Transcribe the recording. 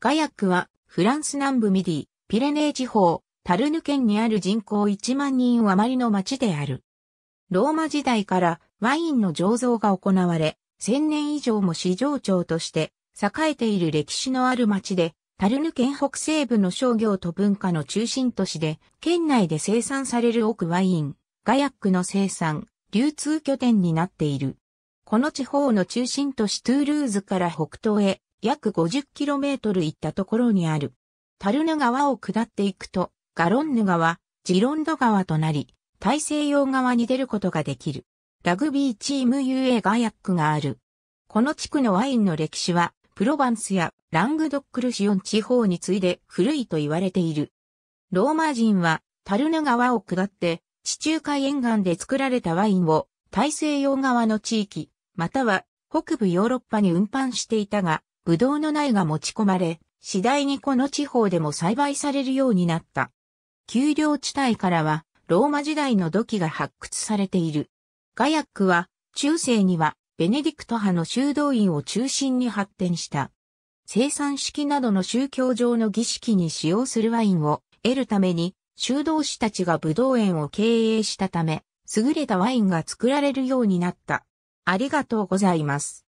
ガヤックは、フランス南部ミディ、ピレネー地方、タルヌ県にある人口1万人余りの町である。ローマ時代からワインの醸造が行われ、1000年以上も市場町として栄えている歴史のある町で、タルヌ県北西部の商業と文化の中心都市で、県内で生産される多くワイン、ガヤックの生産、流通拠点になっている。この地方の中心都市トゥールーズから北東へ約 50km 行ったところにある。タルヌ川を下っていくと、ガロンヌ川、ジロンド川となり、大西洋側に出ることができる。ラグビーチーム UA ガヤックがある。この地区のワインの歴史は、プロバンスやラングドックルシオン地方に次いで古いと言われている。ローマ人は、タルヌ川を下って、地中海沿岸で作られたワインを、大西洋側の地域、または北部ヨーロッパに運搬していたが、ブドウの苗が持ち込まれ、次第にこの地方でも栽培されるようになった。丘陵地帯からは、ローマ時代の土器が発掘されている。ガヤックは、中世には、ベネディクト派の修道院を中心に発展した。生産式などの宗教上の儀式に使用するワインを得るために、修道士たちが武道園を経営したため、優れたワインが作られるようになった。ありがとうございます。